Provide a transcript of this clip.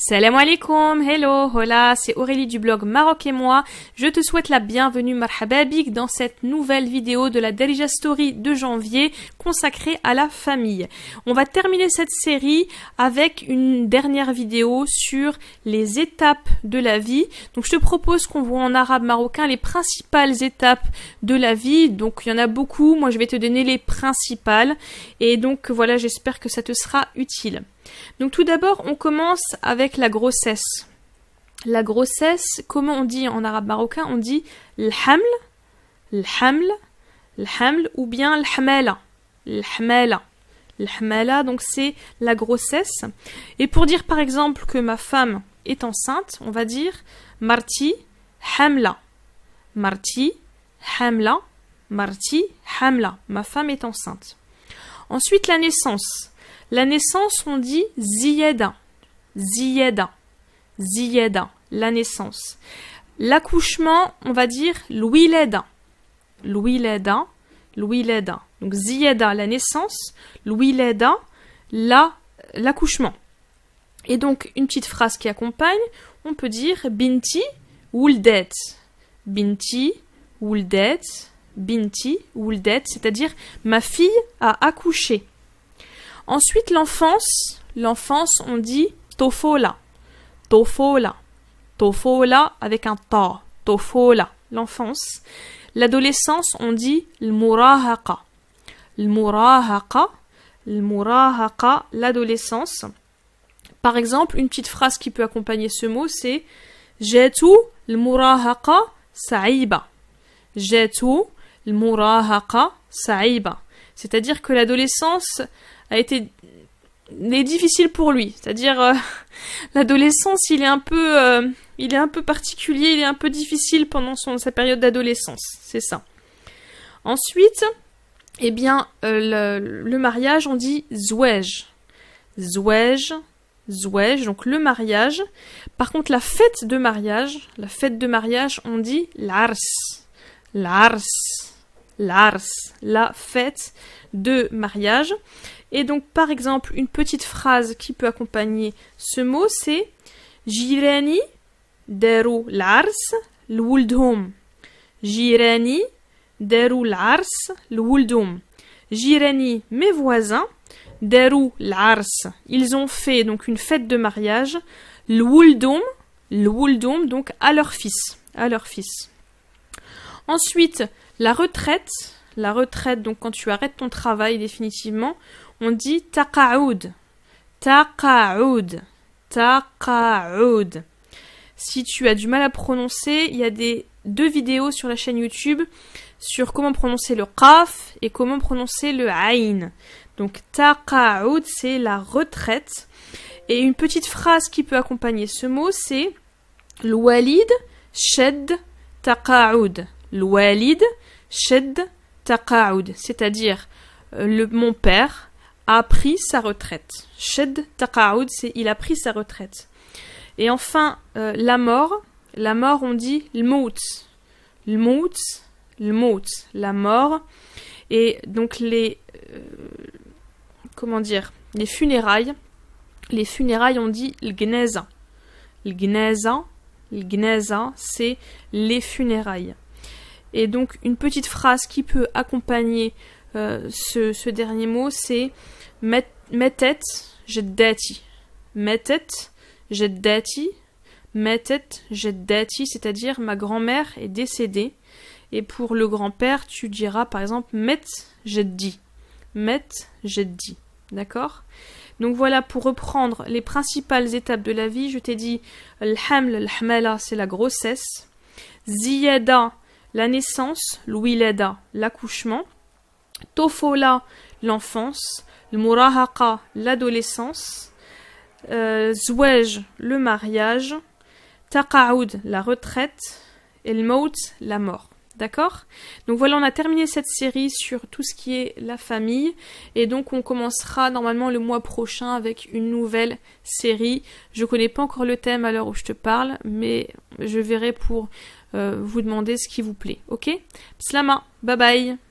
Salam alaikum, hello, hola, c'est Aurélie du blog Maroc et moi. Je te souhaite la bienvenue marhababik dans cette nouvelle vidéo de la Darija Story de janvier consacrée à la famille. On va terminer cette série avec une dernière vidéo sur les étapes de la vie. Donc je te propose qu'on voit en arabe marocain les principales étapes de la vie. Donc il y en a beaucoup, moi je vais te donner les principales. Et donc voilà, j'espère que ça te sera utile. Donc tout d'abord, on commence avec la grossesse. La grossesse, comment on dit en arabe marocain On dit l'haml, l'haml, l'haml ou bien lhamela, lhamela, lhamela. donc c'est la grossesse. Et pour dire par exemple que ma femme est enceinte, on va dire Marti hamla. Marti hamla. Marti hamla. Ma femme est enceinte. Ensuite la naissance. La naissance, on dit ziyedin, ziyedin, ziyedin, la naissance. L'accouchement, on va dire l'ouiledin, louis l'ouiledin. Donc ziyedin, la naissance, Louis la, l'accouchement. Et donc, une petite phrase qui accompagne, on peut dire binti wuldet, Binti wuldet, Binti wuldet, c'est-à-dire ma fille a accouché. Ensuite, l'enfance. L'enfance, on dit tofola. Tofola. Tofola avec un ta. Tofola. L'enfance. L'adolescence, on dit l'murahaka. Lmurahaka. Lmurahaka l'adolescence. Par exemple, une petite phrase qui peut accompagner ce mot, c'est Jetu l'murahaqa sa'iba. tout l'murahaka sa'iba. C'est-à-dire que l'adolescence a été difficile pour lui. C'est-à-dire euh, l'adolescence, il est un peu, euh, il est un peu particulier, il est un peu difficile pendant sa période d'adolescence. C'est ça. Ensuite, eh bien, euh, le, mariage, on dit zouège. Zouège, zouège, Donc le mariage. Par contre, la fête de mariage, la fête de mariage, on dit lars, lars l'ars, la fête de mariage. Et donc, par exemple, une petite phrase qui peut accompagner ce mot, c'est Jirani deru l'ars luldum. Jirani deru l'ars luldum. Jirani, mes voisins, deru l'ars, ils ont fait donc une fête de mariage, luldum luldum donc à leur fils, à leur fils. Ensuite, la retraite, la retraite, donc quand tu arrêtes ton travail définitivement, on dit taqa'oud. Taqa'oud. Taqa'oud. Si tu as du mal à prononcer, il y a des deux vidéos sur la chaîne YouTube sur comment prononcer le qaf et comment prononcer le aïn. Donc taqa'oud, c'est la retraite. Et une petite phrase qui peut accompagner ce mot, c'est l'walid shed taqa'oud. Shed c'est-à-dire euh, mon père a pris sa retraite. Shed c'est il a pris sa retraite. Et enfin, euh, la mort, la mort on dit l'mout. L'mout, l'mout, la mort. Et donc les euh, comment dire, les funérailles, les funérailles on dit l'gneza. L'gneza, l'gneza, c'est les funérailles. Et donc une petite phrase qui peut accompagner euh, ce, dernier mot, c'est je met tête jette dati, c'est-à-dire ma grand-mère est décédée. Et pour le grand-père, tu diras par exemple met dit. Met dit. D'accord donc voilà, pour reprendre les principales étapes de la vie, je t'ai dit l'haml, l'hamala, c'est la grossesse. Ziyada, la naissance, l'wilada, l'accouchement, tofola, l'enfance, le l'adolescence, euh, le mariage, taqa'ud, la retraite, et le la mort. D'accord Donc voilà, on a terminé cette série sur tout ce qui est la famille. Et donc on commencera normalement le mois prochain avec une nouvelle série. Je connais pas encore le thème à l'heure où je te parle, mais je verrai pour euh, vous demander ce qui vous plaît. Ok Slama, bye bye